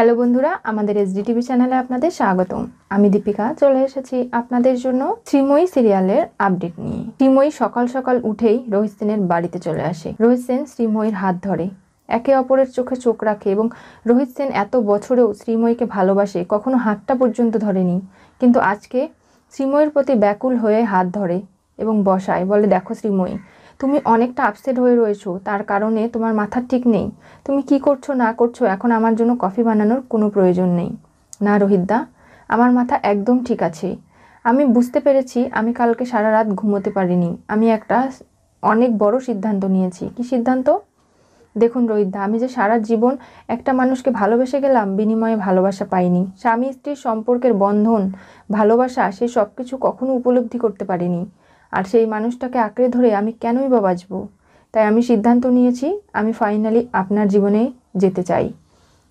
Hello বন্ধুরা আমাদের SD TV চ্যানেলে আপনাদের স্বাগতম আমি দীপিকা চলে এসেছি আপনাদের জন্য শ্রীময়ী সিরিয়ালের আপডেট নিয়ে শ্রীময়ী সকাল সকাল উঠেই রোহিত সেনের বাড়িতে চলে আসে রোহিত সেন শ্রীময়ীর হাত ধরে একে অপরের চোখে চোখ রাখে এবং রোহিত সেন এত বছরেও শ্রীময়ীকে ভালোবাসে কখনো হাতটা পর্যন্ত ধরেনি কিন্তু আজকে শ্রীময়ীর প্রতি ব্যাকুল হয়ে হাত ধরে এবং বসায় বলে দেখো শ্রীময়ী তুমি অনেকটা আপসেট হয়ে রয়েছো তার কারণে তোমার মাথা ঠিক নেই তুমি কি করছো না করছো এখন আমার জন্য কফি বানানোর কোনো প্রয়োজন নেই না রোহিতদা আমার মাথা একদম ঠিক আছে আমি বুঝতে পেরেছি আমি কালকে সারা রাত ঘুমোতে পারিনি আমি একটা অনেক বড় সিদ্ধান্ত নিয়েছি কি সিদ্ধান্ত দেখুন রোহিতদা আমি যে সারা জীবন একটা মানুষকে ভালোবেসে গেলাম বিনিময়ে ভালোবাসা পাইনি স্বামী স্ত্রীর সম্পর্কের বন্ধন ভালোবাসা সে সব কিছু কখনো উপলব্ধি করতে পারিনি আর সেই মানুষটাকে আঁকড়ে ধরে আমি কেনই বা বাঁচব তাই আমি সিদ্ধান্ত নিয়েছি আমি ফাইনালি আপনার জীবনে যেতে চাই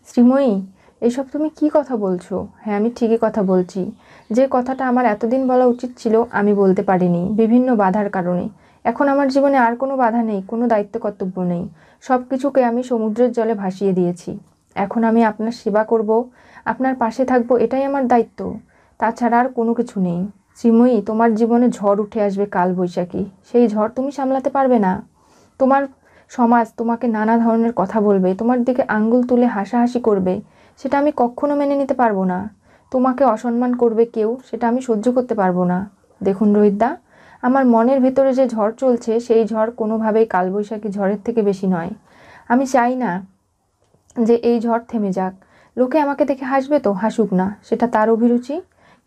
শ্রীময়ী এসব তুমি কি কথা বলছো হ্যাঁ আমি ঠিকই কথা বলছি যে কথাটা আমার এতদিন বলা উচিত ছিল আমি বলতে পারিনি বিভিন্ন বাধার কারণে এখন আমার জীবনে আর কোনো বাধা নেই কোনো দায়িত্ব কর্তব্য নেই সব কিছুকে আমি সমুদ্রের জলে ভাসিয়ে দিয়েছি এখন আমি আপনার সেবা করব আপনার পাশে থাকবো এটাই আমার দায়িত্ব তাছাড়া আর কোনো কিছু নেই শ্রীময়ী তোমার জীবনে ঝড় উঠে আসবে কাল বৈশাখী সেই ঝড় তুমি সামলাতে পারবে না তোমার সমাজ তোমাকে নানা ধরনের কথা বলবে তোমার দিকে আঙ্গুল তুলে হাসাহাসি করবে সেটা আমি কখনো মেনে নিতে পারবো না তোমাকে অসম্মান করবে কেউ সেটা আমি সহ্য করতে পারবো না দেখুন রোহিতদা আমার মনের ভেতরে যে ঝড় চলছে সেই ঝড় কোনোভাবেই কালবৈশাখী ঝড়ের থেকে বেশি নয় আমি চাই না যে এই ঝড় থেমে যাক লোকে আমাকে দেখে হাসবে তো হাসুক না সেটা তার অভিরুচি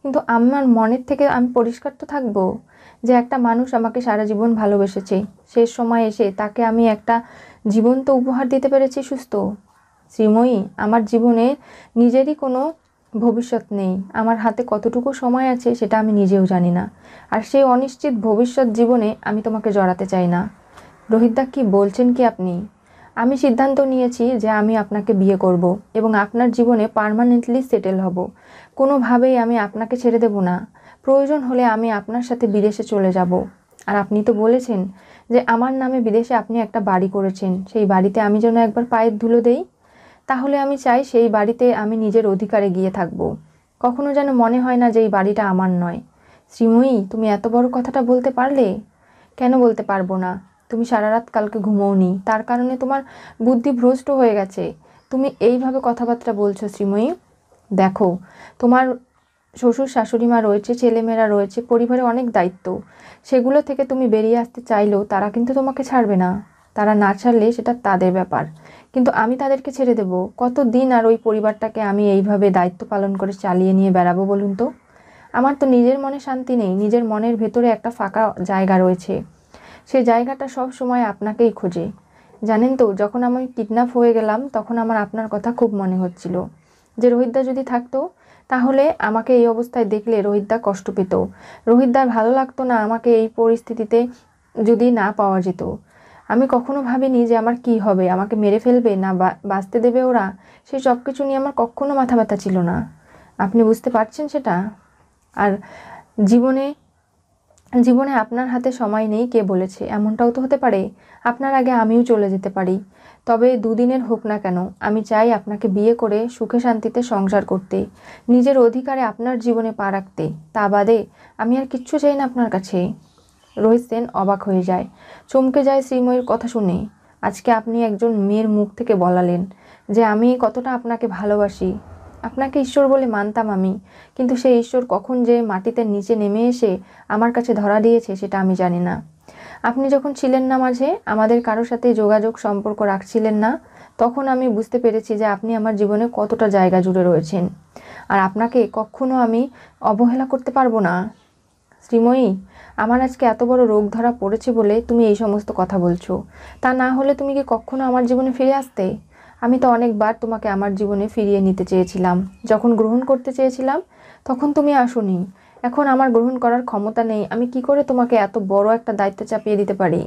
কিন্তু আমার মনের থেকে আমি পরিষ্কার তো থাকবো যে একটা মানুষ আমাকে সারা জীবন ভালোবেসেছে শেষ সময় এসে তাকে আমি একটা জীবন্ত উপহার দিতে পেরেছি সুস্থ শ্রীময়ী আমার জীবনে নিজেরই কোনো ভবিষ্যৎ নেই আমার হাতে কতটুকু সময় আছে সেটা আমি নিজেও জানি না আর সেই অনিশ্চিত ভবিষ্যৎ জীবনে আমি তোমাকে জড়াতে চাই না রোহিতদা কি বলছেন কি আপনি আমি সিদ্ধান্ত নিয়েছি যে আমি আপনাকে বিয়ে করব এবং আপনার জীবনে পারমানেন্টলি সেটেল হব কোনোভাবেই আমি আপনাকে ছেড়ে দেব না প্রয়োজন হলে আমি আপনার সাথে বিদেশে চলে যাব আর আপনি তো বলেছেন যে আমার নামে বিদেশে আপনি একটা বাড়ি করেছেন সেই বাড়িতে আমি যেন একবার পায়ের ধুলো দেই তাহলে আমি চাই সেই বাড়িতে আমি নিজের অধিকারে গিয়ে থাকব কখনো যেন মনে হয় না যে এই বাড়িটা আমার নয় শ্রীময়ী তুমি এত বড় কথাটা বলতে পারলে কেন বলতে পারবো না তুমি সারা রাত কালকে ঘুমোওনি তার কারণে তোমার বুদ্ধি ভ্রষ্ট হয়ে গেছে তুমি এইভাবে কথাবার্তা বলছো শ্রীময়ী দেখো তোমার শ্বশুর শাশুড়ি মা রয়েছে ছেলেমেয়েরা রয়েছে পরিবারে অনেক দায়িত্ব সেগুলো থেকে তুমি বেরিয়ে আসতে চাইলেও তারা কিন্তু তোমাকে ছাড়বে না তারা না ছাড়লে সেটা তাদের ব্যাপার কিন্তু আমি তাদেরকে ছেড়ে দেব কত দিন আর ওই পরিবারটাকে আমি এইভাবে দায়িত্ব পালন করে চালিয়ে নিয়ে বেড়াবো বলুন তো আমার তো নিজের মনে শান্তি নেই নিজের মনের ভেতরে একটা ফাঁকা জায়গা রয়েছে সে জায়গাটা সব সময় আপনাকেই খোঁজে জানেন তো যখন আমি কিডন্যাপ হয়ে গেলাম তখন আমার আপনার কথা খুব মনে হচ্ছিল যে রোহিতদা যদি থাকতো তাহলে আমাকে এই অবস্থায় দেখলে রোহিতদা কষ্ট পেত রোহিতদার ভালো লাগতো না আমাকে এই পরিস্থিতিতে যদি না পাওয়া যেত আমি কখনো ভাবিনি যে আমার কি হবে আমাকে মেরে ফেলবে না বাঁচতে দেবে ওরা সে সব কিছু নিয়ে আমার কখনো মাথা ব্যথা ছিল না আপনি বুঝতে পারছেন সেটা আর জীবনে জীবনে আপনার হাতে সময় নেই কে বলেছে এমনটাও তো হতে পারে আপনার আগে আমিও চলে যেতে পারি তবে দুদিনের হোক না কেন আমি চাই আপনাকে বিয়ে করে সুখে শান্তিতে সংসার করতে নিজের অধিকারে আপনার জীবনে পা রাখতে তা বাদে আমি আর কিচ্ছু চাই না আপনার কাছে রোহিত সেন অবাক হয়ে যায় চমকে যায় শ্রীময়ের কথা শুনে আজকে আপনি একজন মেয়ের মুখ থেকে বলালেন যে আমি কতটা আপনাকে ভালোবাসি আপনাকে ঈশ্বর বলে মানতাম আমি কিন্তু সেই ঈশ্বর কখন যে মাটিতে নিচে নেমে এসে আমার কাছে ধরা দিয়েছে সেটা আমি জানি না আপনি যখন ছিলেন না মাঝে আমাদের কারোর সাথে যোগাযোগ সম্পর্ক রাখছিলেন না তখন আমি বুঝতে পেরেছি যে আপনি আমার জীবনে কতটা জায়গা জুড়ে রয়েছেন আর আপনাকে কখনো আমি অবহেলা করতে পারবো না শ্রীময়ী আমার আজকে এত বড় রোগ ধরা পড়েছে বলে তুমি এই সমস্ত কথা বলছো তা না হলে তুমি কি কখনো আমার জীবনে ফিরে আসতে আমি তো অনেকবার তোমাকে আমার জীবনে ফিরিয়ে নিতে চেয়েছিলাম যখন গ্রহণ করতে চেয়েছিলাম তখন তুমি আসোনি এখন আমার গ্রহণ করার ক্ষমতা নেই আমি কি করে তোমাকে এত বড় একটা দায়িত্ব চাপিয়ে দিতে পারি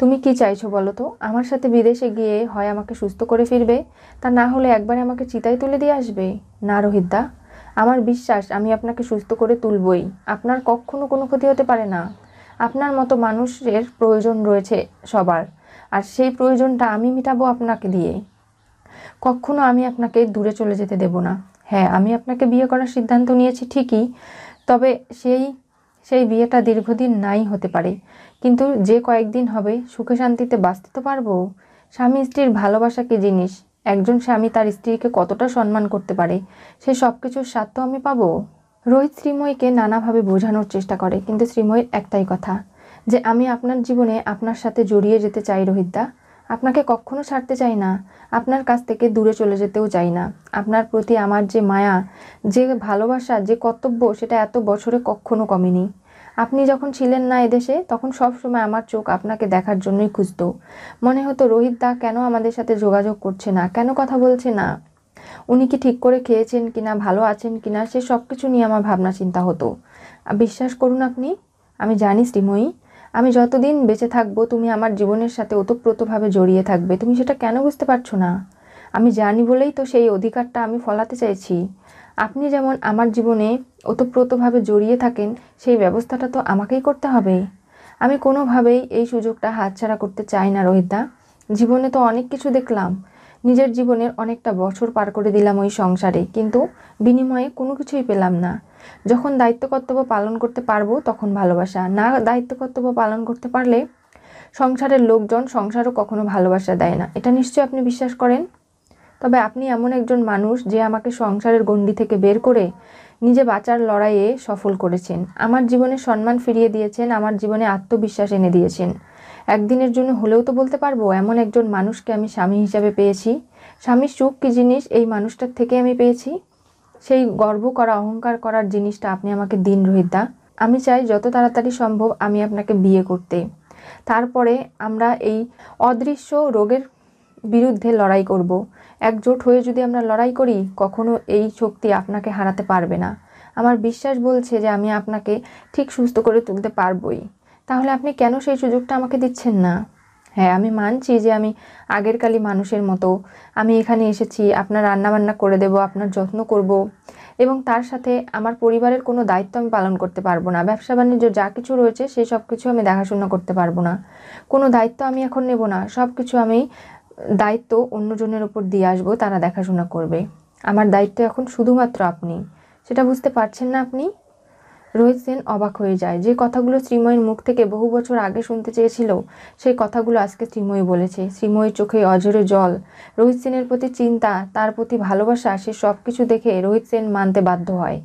তুমি কি চাইছো বলো তো আমার সাথে বিদেশে গিয়ে হয় আমাকে সুস্থ করে ফিরবে তা না হলে একবার আমাকে চিতায় তুলে দিয়ে আসবে না রোহিতদা আমার বিশ্বাস আমি আপনাকে সুস্থ করে তুলবই আপনার কখনো কোনো ক্ষতি হতে পারে না আপনার মতো মানুষের প্রয়োজন রয়েছে সবার আর সেই প্রয়োজনটা আমি মেটাবো আপনাকে দিয়ে কখনো আমি আপনাকে দূরে চলে যেতে দেব না হ্যাঁ আমি আপনাকে বিয়ে করার সিদ্ধান্ত নিয়েছি ঠিকই তবে সেই সেই বিয়েটা দীর্ঘদিন নাই হতে পারে কিন্তু যে কয়েকদিন হবে সুখে শান্তিতে বাঁচতে তো পারবো স্বামী স্ত্রীর ভালোবাসা কি জিনিস একজন স্বামী তার স্ত্রীকে কতটা সম্মান করতে পারে সে সব কিছুর স্বার্থ আমি পাবো রোহিত শ্রীময়ীকে নানাভাবে বোঝানোর চেষ্টা করে কিন্তু শ্রীময়ীর একটাই কথা যে আমি আপনার জীবনে আপনার সাথে জড়িয়ে যেতে চাই রোহিতদা আপনাকে কখনো ছাড়তে চাই না আপনার কাছ থেকে দূরে চলে যেতেও চাই না আপনার প্রতি আমার যে মায়া যে ভালোবাসা যে কর্তব্য সেটা এত বছরে কখনো কমেনি আপনি যখন ছিলেন না এদেশে তখন সব সময় আমার চোখ আপনাকে দেখার জন্যই খুঁজত মনে হতো রোহিত দা কেন আমাদের সাথে যোগাযোগ করছে না কেন কথা বলছে না উনি কি ঠিক করে খেয়েছেন কিনা ভালো আছেন কিনা সে সব কিছু নিয়ে আমার ভাবনা চিন্তা হতো বিশ্বাস করুন আপনি আমি জানি শ্রীময়ী আমি যতদিন বেঁচে থাকবো তুমি আমার জীবনের সাথে ওতপ্রোতভাবে জড়িয়ে থাকবে তুমি সেটা কেন বুঝতে পারছো না আমি জানি বলেই তো সেই অধিকারটা আমি ফলাতে চাইছি আপনি যেমন আমার জীবনে ওতপ্রোতভাবে জড়িয়ে থাকেন সেই ব্যবস্থাটা তো আমাকেই করতে হবে আমি কোনোভাবেই এই সুযোগটা হাতছাড়া করতে চাই না রোহিতদা জীবনে তো অনেক কিছু দেখলাম নিজের জীবনের অনেকটা বছর পার করে দিলাম ওই সংসারে কিন্তু বিনিময়ে কোনো কিছুই পেলাম না যখন দায়িত্ব কর্তব্য পালন করতে পারবো তখন ভালোবাসা না দায়িত্ব কর্তব্য পালন করতে পারলে সংসারের লোকজন সংসারও কখনো ভালোবাসা দেয় না এটা নিশ্চয়ই আপনি বিশ্বাস করেন তবে আপনি এমন একজন মানুষ যে আমাকে সংসারের গণ্ডি থেকে বের করে নিজে বাঁচার লড়াইয়ে সফল করেছেন আমার জীবনে সম্মান ফিরিয়ে দিয়েছেন আমার জীবনে আত্মবিশ্বাস এনে দিয়েছেন একদিনের জন্য হলেও তো বলতে পারবো এমন একজন মানুষকে আমি স্বামী হিসাবে পেয়েছি স্বামীর সুখ কী জিনিস এই মানুষটার থেকে আমি পেয়েছি সেই গর্ব করা অহংকার করার জিনিসটা আপনি আমাকে দিন রোহিতা আমি চাই যত তাড়াতাড়ি সম্ভব আমি আপনাকে বিয়ে করতে তারপরে আমরা এই অদৃশ্য রোগের বিরুদ্ধে লড়াই করব। একজোট হয়ে যদি আমরা লড়াই করি কখনো এই শক্তি আপনাকে হারাতে পারবে না আমার বিশ্বাস বলছে যে আমি আপনাকে ঠিক সুস্থ করে তুলতে পারবই তাহলে আপনি কেন সেই সুযোগটা আমাকে দিচ্ছেন না হ্যাঁ আমি মানছি যে আমি আগের কালি মানুষের মতো আমি এখানে এসেছি আপনার রান্নাবান্না করে দেব আপনার যত্ন করব এবং তার সাথে আমার পরিবারের কোনো দায়িত্ব আমি পালন করতে পারবো না ব্যবসা বাণিজ্য যা কিছু রয়েছে সেই সব কিছু আমি দেখাশোনা করতে পারবো না কোনো দায়িত্ব আমি এখন নেব না সব কিছু আমি দায়িত্ব অন্যজনের ওপর দিয়ে আসবো তারা দেখাশোনা করবে আমার দায়িত্ব এখন শুধুমাত্র আপনি সেটা বুঝতে পারছেন না আপনি রোহিত সেন অবাক হয়ে যায় যে কথাগুলো শ্রীময়ের মুখ থেকে বহু বছর আগে শুনতে চেয়েছিল সেই কথাগুলো আজকে শ্রীময়ী বলেছে শ্রীময়ীর চোখে অঝরে জল রোহিত সেনের প্রতি চিন্তা তার প্রতি ভালোবাসা সে সব কিছু দেখে রোহিত সেন মানতে বাধ্য হয়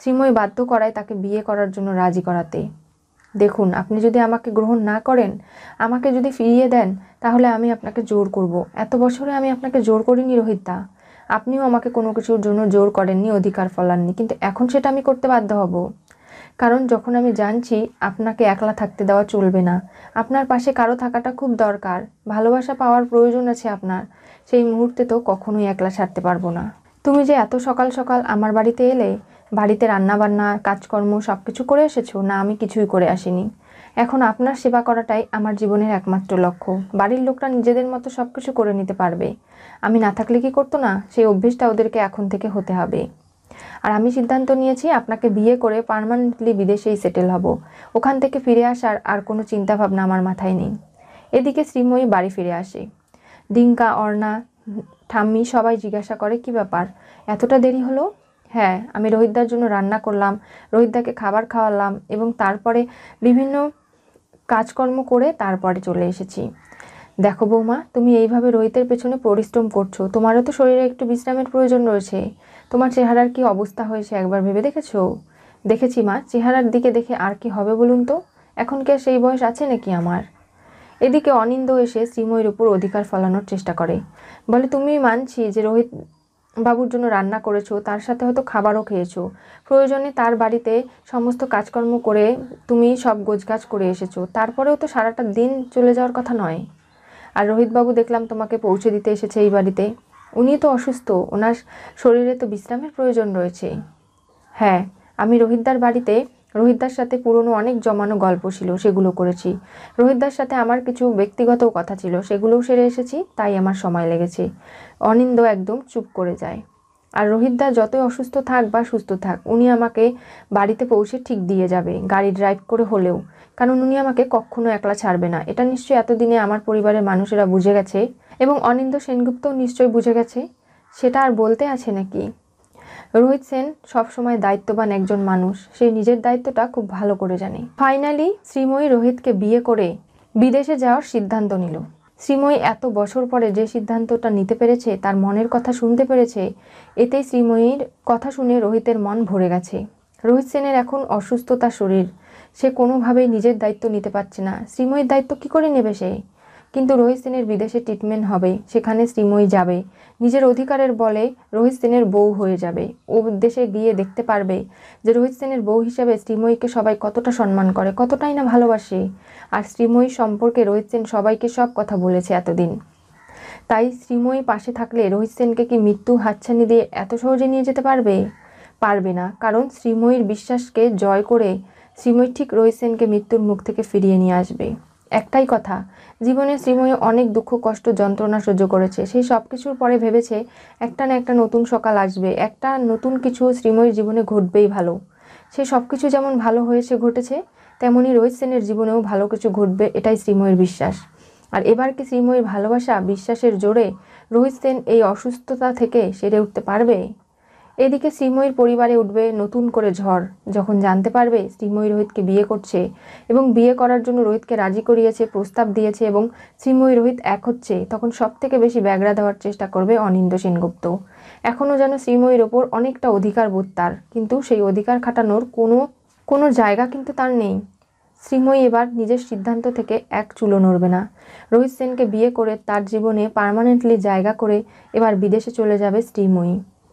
শ্রীময়ী বাধ্য করায় তাকে বিয়ে করার জন্য রাজি করাতে দেখুন আপনি যদি আমাকে গ্রহণ না করেন আমাকে যদি ফিরিয়ে দেন তাহলে আমি আপনাকে জোর করব। এত বছরে আমি আপনাকে জোর করিনি রোহিতদা আপনিও আমাকে কোনো কিছুর জন্য জোর করেননি অধিকার ফলাননি কিন্তু এখন সেটা আমি করতে বাধ্য হব কারণ যখন আমি জানছি আপনাকে একলা থাকতে দেওয়া চলবে না আপনার পাশে কারো থাকাটা খুব দরকার ভালোবাসা পাওয়ার প্রয়োজন আছে আপনার সেই মুহূর্তে তো কখনোই একলা ছাড়তে পারবো না তুমি যে এত সকাল সকাল আমার বাড়িতে এলে বাড়িতে রান্নাবান্না কাজকর্ম সব কিছু করে এসেছো না আমি কিছুই করে আসিনি এখন আপনার সেবা করাটাই আমার জীবনের একমাত্র লক্ষ্য বাড়ির লোকরা নিজেদের মতো সব কিছু করে নিতে পারবে আমি না থাকলে কি করতো না সেই অভ্যেসটা ওদেরকে এখন থেকে হতে হবে আর আমি সিদ্ধান্ত নিয়েছি আপনাকে বিয়ে করে পারমানেন্টলি বিদেশেই সেটেল হব ওখান থেকে ফিরে আসার আর কোনো চিন্তাভাবনা আমার মাথায় নেই এদিকে শ্রীময়ী বাড়ি ফিরে আসে ডিঙ্কা অর্ণা ঠাম্মি সবাই জিজ্ঞাসা করে কি ব্যাপার এতটা দেরি হলো হ্যাঁ আমি রোহিতদার জন্য রান্না করলাম রোহিতদাকে খাবার খাওয়ালাম এবং তারপরে বিভিন্ন কাজকর্ম করে তারপরে চলে এসেছি দেখো বৌমা তুমি এইভাবে রোহিতের পেছনে পরিশ্রম করছো তোমারও তো শরীরে একটু বিশ্রামের প্রয়োজন রয়েছে তোমার চেহারার কি অবস্থা হয়েছে একবার ভেবে দেখেছো দেখেছি মা চেহারার দিকে দেখে আর কি হবে বলুন তো এখন কি সেই বয়স আছে নাকি আমার এদিকে অনিন্দ এসে শ্রীময়ের উপর অধিকার ফলানোর চেষ্টা করে বলে তুমি মানছি যে রোহিত বাবুর জন্য রান্না করেছো তার সাথে হয়তো খাবারও খেয়েছো প্রয়োজনে তার বাড়িতে সমস্ত কাজকর্ম করে তুমি সব গোছগাছ করে এসেছো তারপরেও তো সারাটা দিন চলে যাওয়ার কথা নয় আর রোহিতবাবু দেখলাম তোমাকে পৌঁছে দিতে এসেছে এই বাড়িতে উনি তো অসুস্থ ওনার শরীরে তো বিশ্রামের প্রয়োজন রয়েছে হ্যাঁ আমি রোহিতদার বাড়িতে রোহিতদার সাথে পুরনো অনেক জমানো গল্প ছিল সেগুলো করেছি রোহিতদার সাথে আমার কিছু ব্যক্তিগত কথা ছিল সেগুলোও সেরে এসেছি তাই আমার সময় লেগেছে অনিন্দ একদম চুপ করে যায় আর রোহিতদা যতই অসুস্থ থাক বা সুস্থ থাক উনি আমাকে বাড়িতে পৌঁছে ঠিক দিয়ে যাবে গাড়ি ড্রাইভ করে হলেও কারণ উনি আমাকে কখনো একলা ছাড়বে না এটা নিশ্চয়ই এতদিনে আমার পরিবারের মানুষেরা বুঝে গেছে এবং অনিন্দ সেনগুপ্তও নিশ্চয়ই বুঝে গেছে সেটা আর বলতে আছে নাকি রোহিত সেন সবসময় দায়িত্ববান একজন মানুষ সে নিজের দায়িত্বটা খুব ভালো করে জানে ফাইনালি শ্রীময়ী রোহিতকে বিয়ে করে বিদেশে যাওয়ার সিদ্ধান্ত নিল শ্রীময়ী এত বছর পরে যে সিদ্ধান্তটা নিতে পেরেছে তার মনের কথা শুনতে পেরেছে এতে শ্রীময়ীর কথা শুনে রোহিতের মন ভরে গেছে রোহিত সেনের এখন অসুস্থতা শরীর সে কোনোভাবেই নিজের দায়িত্ব নিতে পারছে না শ্রীময়ীর দায়িত্ব কি করে নেবে সে কিন্তু রোহিত সেনের বিদেশে ট্রিটমেন্ট হবে সেখানে শ্রীময়ী যাবে নিজের অধিকারের বলে রোহিত সেনের বউ হয়ে যাবে ও দেশে গিয়ে দেখতে পারবে যে রোহিত সেনের বউ হিসাবে শ্রীময়ীকে সবাই কতটা সম্মান করে কতটাই না ভালোবাসে আর শ্রীময়ী সম্পর্কে রোহিত সেন সবাইকে সব কথা বলেছে এতদিন তাই শ্রীময়ী পাশে থাকলে রোহিত সেনকে কি মৃত্যু হাতছানি দিয়ে এত সহজে নিয়ে যেতে পারবে পারবে না কারণ শ্রীময়ীর বিশ্বাসকে জয় করে শ্রীময়ী ঠিক রোহিত সেনকে মৃত্যুর মুখ থেকে ফিরিয়ে নিয়ে আসবে একটাই কথা জীবনে শ্রীময় অনেক দুঃখ কষ্ট যন্ত্রণা সহ্য করেছে সেই সব কিছুর পরে ভেবেছে একটা না একটা নতুন সকাল আসবে একটা নতুন কিছু শ্রীময়ের জীবনে ঘটবেই ভালো সে সব কিছু যেমন ভালো হয়েছে ঘটেছে তেমনই রোহিত সেনের জীবনেও ভালো কিছু ঘটবে এটাই শ্রীময়ের বিশ্বাস আর এবার কি শ্রীময়ের ভালোবাসা বিশ্বাসের জোরে রোহিত সেন এই অসুস্থতা থেকে সেরে উঠতে পারবে এদিকে শ্রীময়ীর পরিবারে উঠবে নতুন করে ঝড় যখন জানতে পারবে শ্রীময়ী রোহিতকে বিয়ে করছে এবং বিয়ে করার জন্য রোহিতকে রাজি করিয়েছে প্রস্তাব দিয়েছে এবং শ্রীময়ী রোহিত এক হচ্ছে তখন সব থেকে বেশি ব্যাগড়া দেওয়ার চেষ্টা করবে অনিন্দ সেনগুপ্ত এখনও যেন শ্রীময়ীর ওপর অনেকটা অধিকার বোধ তার কিন্তু সেই অধিকার খাটানোর কোনো কোনো জায়গা কিন্তু তার নেই শ্রীময়ী এবার নিজের সিদ্ধান্ত থেকে এক চুলো নড়বে না রোহিত সেনকে বিয়ে করে তার জীবনে পারমানেন্টলি জায়গা করে এবার বিদেশে চলে যাবে শ্রীময়ী